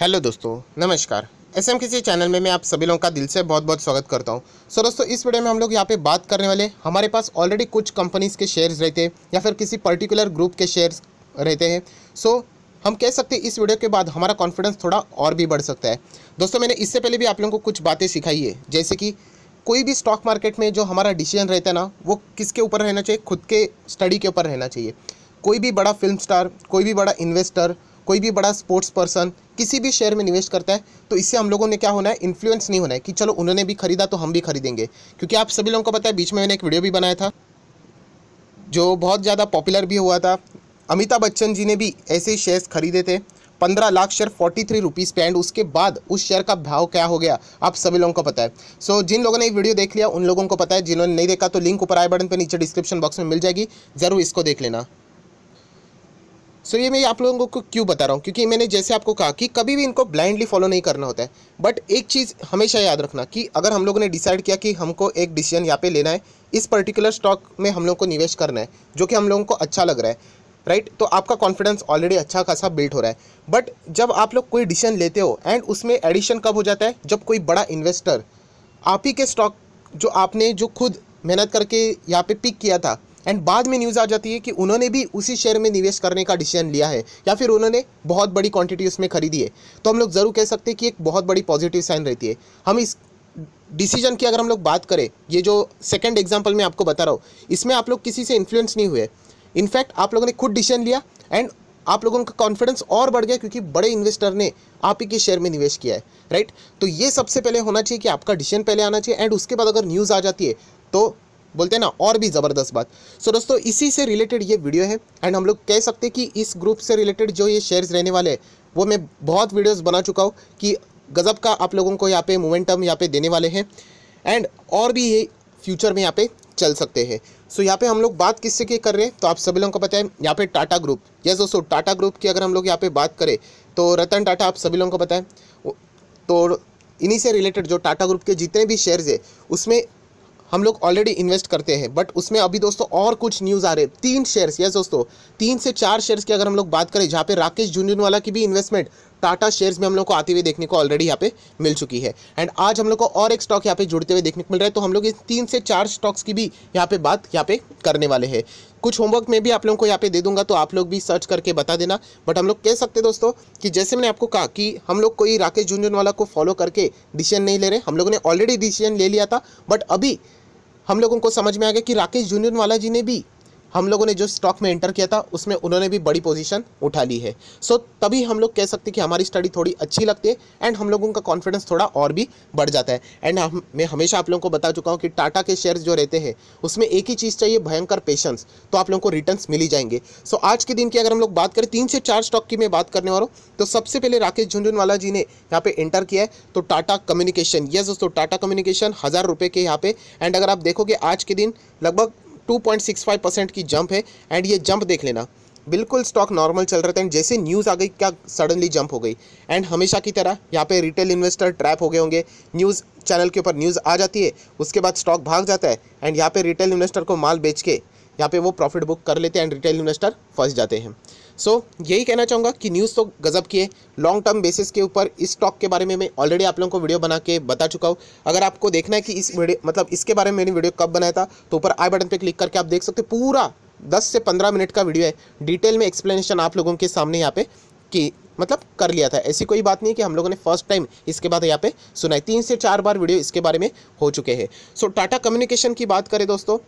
hello दोस्तों नमस्कार S M किसी चैनल में मैं आप सभी लोगों का दिल से बहुत बहुत स्वागत करता हूं सो दोस्तों इस वीडियो में हम लोग यहां पे बात करने वाले हमारे पास ऑलरेडी कुछ कंपनीज़ के शेयर्स रहते हैं या फिर किसी पर्टिकुलर ग्रुप के शेयर्स रहते हैं सो so, हम कह सकते हैं इस वीडियो के बाद हमारा कॉन्फिडेंस थोड़ा और भी बढ़ सकता है दोस्तों मैंने इससे पहले भी आप लोगों को कुछ बातें सिखाई है जैसे कि कोई भी स्टॉक मार्केट में जो हमारा डिसीजन रहता है ना वो किसके ऊपर रहना चाहिए खुद के स्टडी के ऊपर रहना चाहिए कोई भी बड़ा फिल्म स्टार कोई भी बड़ा इन्वेस्टर कोई भी बड़ा स्पोर्ट्स पर्सन किसी भी शेयर में निवेश करता है तो इससे हम लोगों ने क्या होना है इन्फ्लुएंस नहीं होना है कि चलो उन्होंने भी खरीदा तो हम भी खरीदेंगे क्योंकि आप सभी लोगों को पता है बीच में मैंने एक वीडियो भी बनाया था जो बहुत ज़्यादा पॉपुलर भी हुआ था अमिताभ बच्चन जी ने भी ऐसे शेयर्स खरीदे थे पंद्रह lakh share forty three rupees पे एंड उसके बाद उस शेयर का भाव क्या हो गया आप सभी लोगों को पता है सो so, जिन लोगों ने ये वीडियो देख लिया उन लोगों को पता है जिन्होंने नहीं देखा तो लिंक ऊपर आए बटन पर नीचे डिस्क्रिप्शन बॉक्स में मिल जाएगी ज़रूर इसको देख लेना सो so, ये मैं आप लोगों को क्यों बता रहा हूँ क्योंकि मैंने जैसे आपको कहा कि कभी भी इनको ब्लाइंडली फॉलो नहीं करना होता है बट एक चीज़ हमेशा याद रखना कि अगर हम लोगों ने डिसाइड किया कि हमको एक डिसीजन यहाँ पे लेना है इस पर्टिकुलर स्टॉक में हम लोगों को निवेश करना है जो कि हम लोगों को अच्छा लग रहा है राइट तो आपका कॉन्फिडेंस ऑलरेडी अच्छा खासा बिल्ट हो रहा है बट जब आप लोग कोई डिसीजन लेते हो एंड उसमें एडिशन कब हो जाता है जब कोई बड़ा इन्वेस्टर आप ही के स्टॉक जो आपने जो खुद मेहनत करके यहाँ पे पिक किया था एंड बाद में न्यूज़ आ जाती है कि उन्होंने भी उसी शेयर में निवेश करने का डिसीजन लिया है या फिर उन्होंने बहुत बड़ी क्वांटिटी उसमें खरीदी है तो हम लोग ज़रूर कह सकते हैं कि एक बहुत बड़ी पॉजिटिव साइन रहती है हम इस डिसीजन की अगर हम लोग बात करें ये जो सेकेंड एग्जाम्पल मैं आपको बता रहा हूँ इसमें आप लोग किसी से इन्फ्लुएंस नहीं हुए इनफैक्ट आप लोगों ने खुद डिसीजन लिया एंड आप लोगों का कॉन्फिडेंस और बढ़ गया क्योंकि बड़े इन्वेस्टर ने आप ही के शेयर में निवेश किया है राइट तो ये सबसे पहले होना चाहिए कि आपका डिसीजन पहले आना चाहिए एंड उसके बाद अगर न्यूज़ आ जाती है तो बोलते हैं ना और भी ज़बरदस्त बात सो so, दोस्तों इसी से रिलेटेड ये वीडियो है एंड हम लोग कह सकते हैं कि इस ग्रुप से रिलेटेड जो ये शेयर्स रहने वाले हैं वो मैं बहुत वीडियोस बना चुका हूँ कि गज़ब का आप लोगों को यहाँ पे मोमेंटम यहाँ पे देने वाले हैं एंड और भी ये फ्यूचर में यहाँ पे चल सकते हैं सो so, यहाँ पे हम लोग बात किससे की कर रहे हैं तो आप सभी लोगों को पता है यहाँ पे टाटा ग्रुप यस दोस्तों टाटा ग्रुप की अगर हम लोग यहाँ पे बात करें तो रतन टाटा आप सभी लोगों को पता है तो इन्हीं से रिलेटेड जो टाटा ग्रुप के जितने भी शेयर्स है उसमें हम लोग ऑलरेडी इन्वेस्ट करते हैं बट उसमें अभी दोस्तों और कुछ न्यूज़ आ रहे हैं तीन शेयर्स यस दोस्तों तीन से चार शेयर्स की अगर हम लोग बात करें जहाँ पे राकेश झुंझुनवाला की भी इन्वेस्टमेंट टाटा शेयर्स में हम लोग को आते हुए देखने को ऑलरेडी यहाँ पे मिल चुकी है एंड आज हम लोग को और एक स्टॉक यहाँ पे जुड़ते हुए देखने को मिल रहा है तो हम लोग इस तीन से चार स्टॉक्स की भी यहाँ पे बात यहाँ पे करने वाले हैं कुछ होमवर्क में भी आप लोगों को यहाँ पे दे दूंगा तो आप लोग भी सर्च करके बता देना बट हम लोग कह सकते दोस्तों कि जैसे मैंने आपको कहा कि हम लोग कोई राकेश झुंझुनवाला को फॉलो करके डिसीजन नहीं ले रहे हम लोगों ने ऑलरेडी डिसीजन ले लिया था बट अभी हम लोगों को समझ में आ गया कि राकेश जूनियर वाला जी ने भी हम लोगों ने जो स्टॉक में एंटर किया था उसमें उन्होंने भी बड़ी पोजीशन उठा ली है सो so, तभी हम लोग कह सकते कि हमारी स्टडी थोड़ी अच्छी लगती है एंड हम लोगों का कॉन्फिडेंस थोड़ा और भी बढ़ जाता है एंड हम मैं हमेशा आप लोगों को बता चुका हूँ कि टाटा के शेयर्स जो रहते हैं उसमें एक ही चीज़ चाहिए भयंकर पेशेंस तो आप लोगों को रिटर्न मिल ही जाएंगे सो so, आज के दिन की अगर हम लोग बात करें तीन से चार स्टॉक की मैं बात करने वाला हूँ तो सबसे पहले राकेश झुंझुनवाला जी ने यहाँ पे एंटर किया है तो टाटा कम्युनिकेशन यस दोस्तों टाटा कम्युनिकेशन हज़ार रुपये के यहाँ पे एंड अगर आप देखोगे आज के दिन लगभग 2.65 परसेंट की जंप है एंड ये जंप देख लेना बिल्कुल स्टॉक नॉर्मल चल रहा था एंड जैसे न्यूज़ आ गई क्या सडनली जंप हो गई एंड हमेशा की तरह यहाँ पे रिटेल इन्वेस्टर ट्रैप हो गए होंगे न्यूज़ चैनल के ऊपर न्यूज़ आ जाती है उसके बाद स्टॉक भाग जाता है एंड यहाँ पे रिटेल इन्वेस्टर को माल बेच के यहाँ पे वो प्रॉफिट बुक कर लेते हैं एंड रिटेल इन्वेस्टर फंस जाते हैं सो so, यही कहना चाहूँगा कि न्यूज़ तो गज़ब की है लॉन्ग टर्म बेसिस के ऊपर इस स्टॉक के बारे में मैं ऑलरेडी आप लोगों को वीडियो बना के बता चुका हूँ अगर आपको देखना है कि इस वीडियो मतलब इसके बारे में मैंने वीडियो कब बनाया था तो ऊपर आई बटन पर क्लिक करके आप देख सकते हो पूरा दस से पंद्रह मिनट का वीडियो है डिटेल में एक्सप्लेनेशन आप लोगों के सामने यहाँ पे कि मतलब कर लिया था ऐसी कोई बात नहीं कि हम लोगों ने फर्स्ट टाइम इसके बाद यहाँ पे सुना है तीन से चार बार वीडियो इसके बारे में हो चुके हैं सो टाटा कम्युनिकेशन की बात करें दोस्तों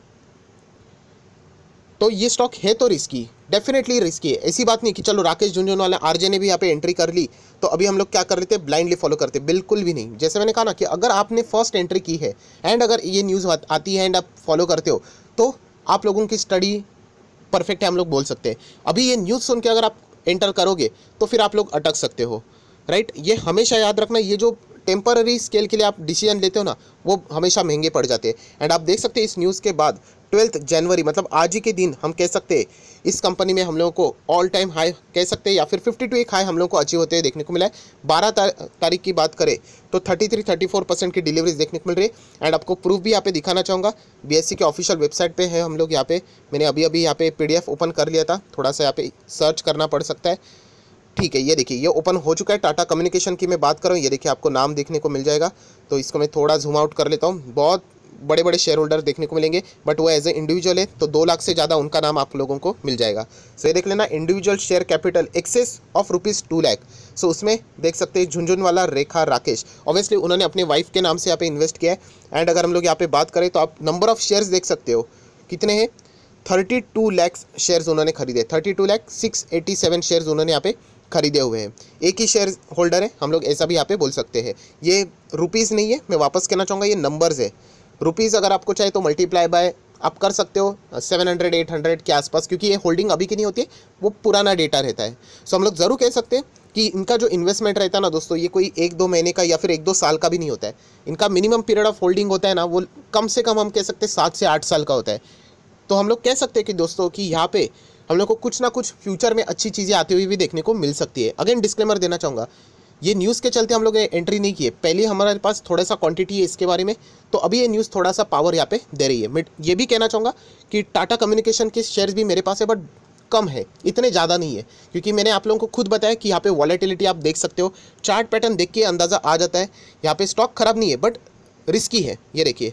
तो ये स्टॉक है तो रिस्की डेफिनेटली रिस्की है ऐसी बात नहीं कि चलो राकेश वाले आरजे ने भी यहाँ पे एंट्री कर ली तो अभी हम लोग क्या कर लेते हैं ब्लाइंडली फॉलो करते बिल्कुल भी नहीं जैसे मैंने कहा ना कि अगर आपने फर्स्ट एंट्री की है एंड अगर ये न्यूज़ आती है एंड आप फॉलो करते हो तो आप लोगों की स्टडी परफेक्ट है हम लोग बोल सकते हैं अभी ये न्यूज़ सुन के अगर आप एंटर करोगे तो फिर आप लोग अटक सकते हो राइट ये हमेशा याद रखना ये जो टेम्पररी स्केल के लिए आप डिसीजन लेते हो ना वो हमेशा महंगे पड़ जाते हैं एंड आप देख सकते हैं इस न्यूज़ के बाद ट्वेल्थ जनवरी मतलब आज ही के दिन हम कह सकते हैं इस कंपनी में हम लोगों को ऑल टाइम हाई कह सकते हैं या फिर 52 एक हाई हम लोगों को अचीव होते हैं देखने को मिला है बारह तारीख की बात करें तो 33 34 परसेंट की डिलीवरीज देखने को मिल रही है एंड आपको प्रूफ भी यहाँ पे दिखाना चाहूँगा बीएससी के ऑफिशियल वेबसाइट पे है हम लोग यहाँ पे मैंने अभी अभी यहाँ पे पी ओपन कर लिया था थोड़ा सा यहाँ पे सर्च करना पड़ सकता है ठीक है ये देखिए ये ओपन हो चुका है टाटा कम्युनिकेशन की मैं बात कर रहा हूँ ये देखिए आपको नाम देखने को मिल जाएगा तो इसको मैं थोड़ा जूम आउट कर लेता हूँ बहुत बड़े बड़े शेयर होल्डर देखने को मिलेंगे बट वो एज ए इंडिविजुअल है तो दो लाख से ज़्यादा उनका नाम आप लोगों को मिल जाएगा सो ये देख लेना individual share capital excess of rupees two lakh so उसमें देख सकते हैं झुंझुनवाला रेखा राकेश ऑब्वियसली उन्होंने अपने वाइफ के नाम से यहाँ पे इन्वेस्ट किया है एंड अगर हम लोग यहाँ पे बात करें तो आप नंबर ऑफ शेयर्स देख सकते हो कितने हैं थर्टी टू लैक्स शेयर्स उन्होंने खरीदे thirty two lakhs six eighty seven shares उन्होंने यहाँ पे खरीदे हुए हैं एक ही शेयर होल्डर है हम लोग ऐसा भी यहाँ पे बोल सकते हैं ये रुपीज़ नहीं है मैं वापस कहना चाहूँगा ये नंबर्स है रुपीज़ अगर आपको चाहे तो मल्टीप्लाई बाय आप कर सकते हो सेवन हंड्रेड एट हंड्रेड के आसपास क्योंकि ये होल्डिंग अभी की नहीं होती है वो पुराना डेटा रहता है सो हम लोग ज़रूर कह सकते हैं कि इनका जो इन्वेस्टमेंट रहता है ना दोस्तों ये कोई एक दो महीने का या फिर एक दो साल का भी नहीं होता है इनका मिनिमम पीरियड ऑफ होल्डिंग होता है ना वो कम से कम हम कह सकते हैं सात से आठ साल का होता है तो हम लोग कह सकते हैं कि दोस्तों कि यहाँ पे हम लोग को कुछ ना कुछ फ्यूचर में अच्छी चीज़ें आती हुई भी देखने को मिल सकती है अगेन डिस्क्लेमर देना चाहूँगा ये न्यूज़ के चलते हम लोग एंट्री नहीं किए पहले हमारे पास थोड़ा सा क्वांटिटी है इसके बारे में तो अभी ये न्यूज़ थोड़ा सा पावर यहाँ पे दे रही है मैं ये भी कहना चाहूँगा कि टाटा कम्युनिकेशन के शेयर्स भी मेरे पास है बट कम है इतने ज़्यादा नहीं है क्योंकि मैंने आप लोगों को खुद बताया कि यहाँ पे वॉलेटिलिटी आप देख सकते हो चार्ट पैटर्न देख के अंदाज़ा आ जाता है यहाँ पर स्टॉक खराब नहीं है बट रिस्की है ये देखिए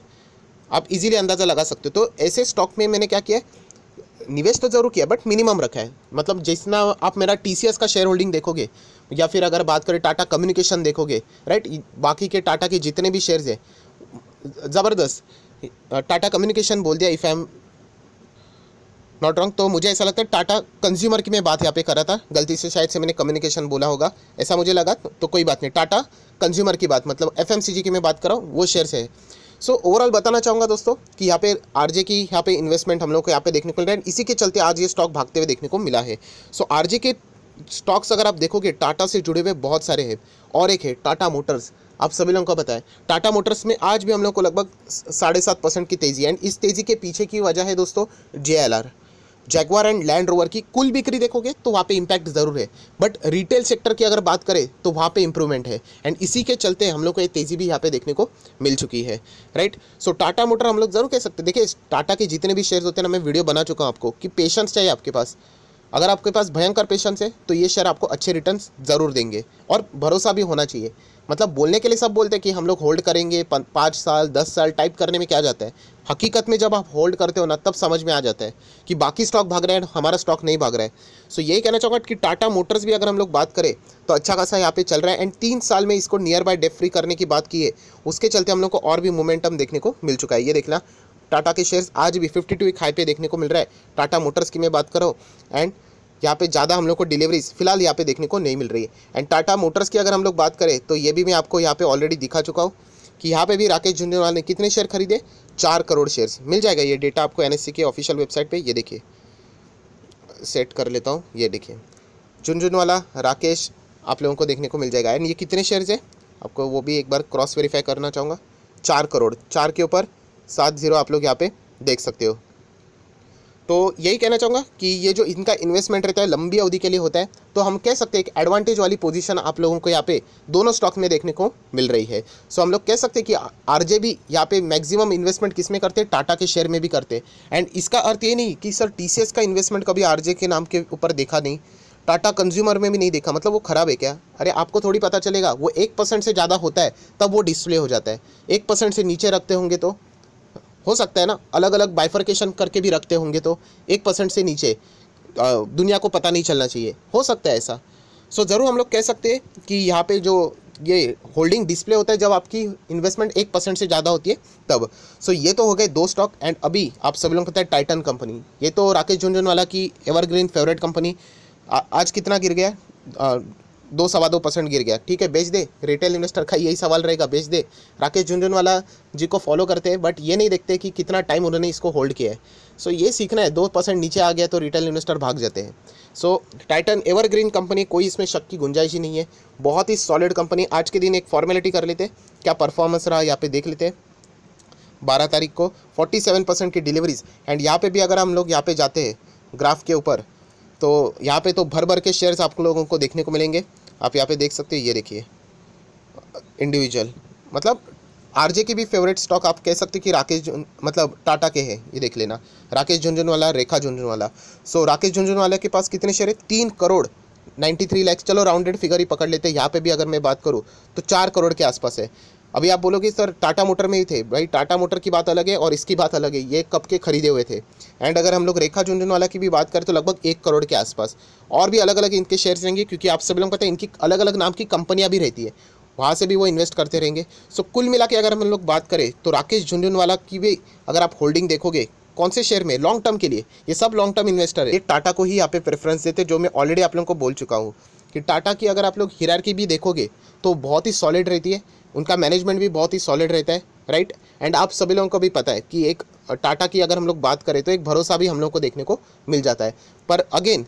आप इजीली अंदाज़ा लगा सकते हो तो ऐसे स्टॉक में मैंने क्या किया है निवेश तो ज़रूर किया बट मिनिमम रखा है मतलब जितना आप मेरा टी का शेयर होल्डिंग देखोगे या फिर अगर बात करें टाटा कम्युनिकेशन देखोगे राइट बाकी के टाटा के जितने भी शेयर्स हैं ज़बरदस्त टाटा कम्युनिकेशन बोल दिया if I am not wrong तो मुझे ऐसा लगता है टाटा कंज्यूमर की मैं बात यहाँ पे कर रहा था गलती से शायद से मैंने कम्युनिकेशन बोला होगा ऐसा मुझे लगा तो कोई बात नहीं टाटा कंज्यूमर की बात मतलब एफ की मैं बात कर रहा हूँ वो शेयर से है सो so, ओवरऑल बताना चाहूँगा दोस्तों कि यहाँ पे आरजे की यहाँ पे इन्वेस्टमेंट हम लोग को यहाँ पे देखने को मिल रहा है इसी के चलते आज ये स्टॉक भागते हुए देखने को मिला है सो so, आरजे के स्टॉक्स अगर आप देखोगे टाटा से जुड़े हुए बहुत सारे हैं और एक है टाटा मोटर्स आप सभी लोगों को बताएं टाटा मोटर्स में आज भी हम लोग को लगभग साढ़े सात परसेंट की तेज़ी एंड इस तेज़ी के पीछे की वजह है दोस्तों J Jaguar and Land Rover की कुल बिक्री देखोगे तो वहाँ पे इम्पैक्ट ज़रूर है बट रिटेल सेक्टर की अगर बात करें तो वहाँ पे इम्प्रूवमेंट है एंड इसी के चलते हम लोग को ये तेज़ी भी यहाँ पे देखने को मिल चुकी है राइट सो टाटा मोटर हम लोग ज़रूर कह सकते हैं देखिए टाटा के जितने भी शेयर्स होते हैं ना मैं वीडियो बना चुका हूँ आपको कि पेशेंस चाहिए आपके पास अगर आपके पास भयंकर पेशेंस है तो ये शेयर आपको अच्छे रिटर्न ज़रूर देंगे और भरोसा भी होना चाहिए मतलब बोलने के लिए सब बोलते हैं कि हम लोग होल्ड करेंगे पाँच साल दस साल टाइप करने में क्या जाता है हकीकत में जब आप होल्ड करते हो ना तब समझ में आ जाता है कि बाकी स्टॉक भाग रहे हैं हमारा स्टॉक नहीं भाग रहा है सो यही कहना चाहूँगा कि टाटा मोटर्स भी अगर हम लोग बात करें तो अच्छा खासा यहाँ पे चल रहा है एंड तीन साल में इसको नियर बाय डेफ फ्री करने की बात की है उसके चलते हम लोग को और भी मोमेंटम देखने को मिल चुका है ये देखना टाटा के शेयर्स आज भी फिफ्टी टू एक हाई पे देखने को मिल रहा है टाटा मोटर्स की मैं बात करो एंड यहाँ पे ज़्यादा हम लोग को डिलीवरीज फिलहाल यहाँ पे देखने को नहीं मिल रही है एंड टाटा मोटर्स की अगर हम लोग बात करें तो ये भी मैं आपको यहाँ पे ऑलरेडी दिखा चुका हूँ कि यहाँ पे भी राकेश झुंझुनवाल ने कितने शेयर खरीदे चार करोड़ शेयर्स मिल जाएगा ये डेटा आपको एन के ऑफिशियल वेबसाइट पर ये देखिए सेट कर लेता हूँ ये देखिए झुंझुनवाला राकेश आप लोगों को देखने को मिल जाएगा एंड ये कितने शेयर्स है आपको वो भी एक बार क्रॉस वेरीफाई करना चाहूँगा चार करोड़ चार के ऊपर सात जीरो आप लोग यहाँ पे देख सकते हो तो यही कहना चाहूँगा कि ये जो इनका इन्वेस्टमेंट रहता है लंबी अवधि के लिए होता है तो हम कह सकते हैं कि एडवांटेज वाली पोजीशन आप लोगों को यहाँ पे दोनों स्टॉक में देखने को मिल रही है सो हम लोग कह सकते हैं कि आरजे भी यहाँ पे मैक्सिमम इन्वेस्टमेंट किस में करते हैं टाटा के शेयर में भी करते हैं एंड इसका अर्थ ये नहीं कि सर टी का इन्वेस्टमेंट कभी आर के नाम के ऊपर देखा नहीं टाटा कंज्यूमर में भी नहीं देखा मतलब वो खराब है क्या अरे आपको थोड़ी पता चलेगा वो एक परसेंट से ज़्यादा होता है तब वो डिस्प्ले हो जाता है एक परसेंट से नीचे रखते होंगे तो हो सकता है ना अलग अलग बाइफर्केशन करके भी रखते होंगे तो एक परसेंट से नीचे दुनिया को पता नहीं चलना चाहिए हो सकता है ऐसा सो so, ज़रूर हम लोग कह सकते हैं कि यहाँ पे जो ये होल्डिंग डिस्प्ले होता है जब आपकी इन्वेस्टमेंट एक परसेंट से ज़्यादा होती है तब सो so, ये तो हो गए दो स्टॉक एंड अभी आप सभी लोगों को पता है टाइटन कंपनी ये तो राकेश झुंझुनवाला की एवरग्रीन फेवरेट कंपनी आज कितना गिर गया दो सवा दो परसेंट गिर गया ठीक है बेच दे रिटेल इन्वेस्टर का यही सवाल रहेगा बेच दे राकेश झुंझुनवाला जी को फॉलो करते हैं बट ये नहीं देखते कि कितना टाइम उन्होंने इसको होल्ड किया है सो ये सीखना है दो परसेंट नीचे आ गया तो रिटेल इन्वेस्टर भाग जाते हैं सो टाइटन एवरग्रीन कंपनी कोई इसमें शक की गुंजाइश ही नहीं है बहुत ही सॉलिड कंपनी आज के दिन एक फॉर्मेलिटी कर लेते क्या परफॉर्मेंस रहा यहाँ पे देख लेते हैं बारह तारीख को फोर्टी सेवन परसेंट की डिलीवरीज एंड यहाँ पर भी अगर हम लोग यहाँ पे जाते हैं ग्राफ के ऊपर तो यहाँ पे तो भर भर के शेयर्स आप लोगों को देखने को मिलेंगे आप यहाँ पे देख सकते हो ये देखिए इंडिविजुअल मतलब आरजे के भी फेवरेट स्टॉक आप कह सकते कि राकेश मतलब टाटा के हैं ये देख लेना राकेश झुंझुनवाला रेखा झुंझुनवाला सो राकेश झुंझुनवाला के पास कितने शेयर है तीन करोड़ 93 थ्री लैक्स चलो राउंडेड फिगर ही पकड़ लेते हैं यहाँ पे भी अगर मैं बात करूँ तो चार करोड़ के आसपास है अभी आप बोलोगे सर टाटा मोटर में ही थे भाई टाटा मोटर की बात अलग है और इसकी बात अलग है ये कब के खरीदे हुए थे एंड अगर हम लोग रेखा झुंझुनवाला की भी बात करें तो लगभग एक करोड़ के आसपास और भी अलग अलग इनके शेयर्स रहेंगे क्योंकि आप सभी लोग पता है इनकी अलग अलग नाम की कंपनियाँ भी रहती है वहाँ से भी वो इन्वेस्ट करते रहेंगे सो कुल मिला के अगर हम लोग बात करें तो राकेश झुंझुनवाला की भी अगर आप होल्डिंग देखोगे कौन से शेयर में लॉन्ग टर्म के लिए ये सब लॉन्ग टर्म इन्वेस्टर है ये टाटा को ही यहाँ पे प्रेफरेंस देते जो मैं ऑलरेडी आप लोगों को बोल चुका हूँ कि टाटा की अगर आप लोग की भी देखोगे तो बहुत ही सॉलिड रहती है उनका मैनेजमेंट भी बहुत ही सॉलिड रहता है राइट एंड आप सभी लोगों को भी पता है कि एक टाटा की अगर हम लोग बात करें तो एक भरोसा भी हम लोग को देखने को मिल जाता है पर अगेन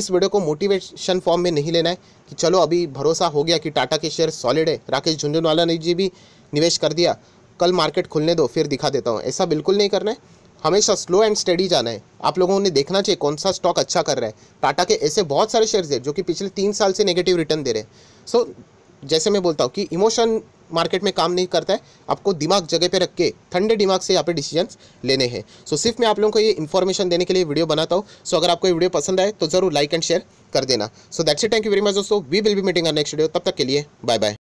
इस वीडियो को मोटिवेशन फॉर्म में नहीं लेना है कि चलो अभी भरोसा हो गया कि टाटा के शेयर सॉलिड है राकेश झुंझुनवाला ने जी भी निवेश कर दिया कल मार्केट खुलने दो फिर दिखा देता हूँ ऐसा बिल्कुल नहीं करना है हमेशा स्लो एंड स्टडी जाना है आप लोगों ने देखना चाहिए कौन सा स्टॉक अच्छा कर रहा है टाटा के ऐसे बहुत सारे शेयर्स हैं जो कि पिछले तीन साल से नेगेटिव रिटर्न दे रहे हैं सो so, जैसे मैं बोलता हूँ कि इमोशन मार्केट में काम नहीं करता है आपको दिमाग जगह पे रख के ठंडे दिमाग से यहाँ पे डिसीजन लेने हैं सो सिर्फ मैं आप लोगों को ये इन्फॉर्मेशन देने के लिए वीडियो बनाता हूँ सो अगर आपको ये वीडियो पसंद आए तो जरूर लाइक एंड शेयर कर देना so that's it thank you very much दोस्तों we will be meeting next video तब तक के लिए बाय बाय